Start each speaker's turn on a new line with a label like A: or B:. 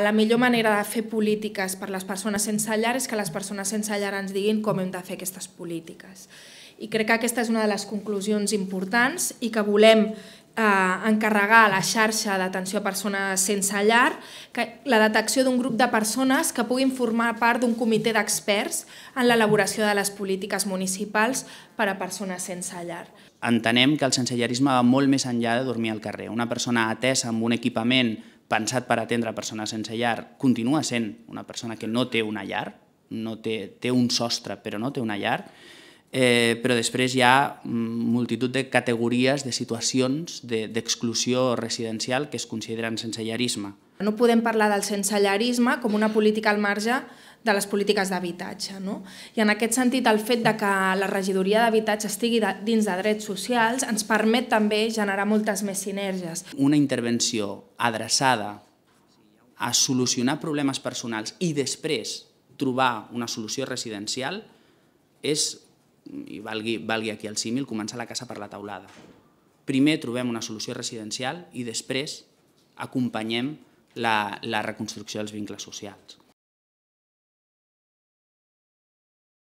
A: La millor manera de fer polítiques per les persones sense llar és que les persones sense llar ens diguin com hem de fer aquestes polítiques. I crec que aquesta és una de les conclusions importants i que volem eh, encarregar a la xarxa d'atenció a persones sense llar que, la detecció d'un grup de persones que puguin formar part d'un comitè d'experts en l'elaboració de les polítiques municipals per a persones sense llar
B: entenem que el sensellarisme va molt més enllà de dormir al carrer. Una persona atesa amb un equipament pensat per atendre persones sense llar, continua sent una persona que no té una llar, no té, té un sostre però no té una llar, eh, però després hi ha mm, multitud de categories, de situacions d'exclusió de, residencial que es consideren sense llarisme.
A: No podem parlar del sensellarisme com una política al marge de les polítiques d'habitatge. No? I en aquest sentit, el fet de que la regidoria d'habitatge estigui de, dins de drets socials ens permet també generar moltes més
B: sinergies. Una intervenció adreçada a solucionar problemes personals i després trobar una solució residencial és, i valgui, valgui aquí el símil, començar la casa per la teulada. Primer trobem una solució residencial i després acompanyem la, la reconstrucció dels vincles socials.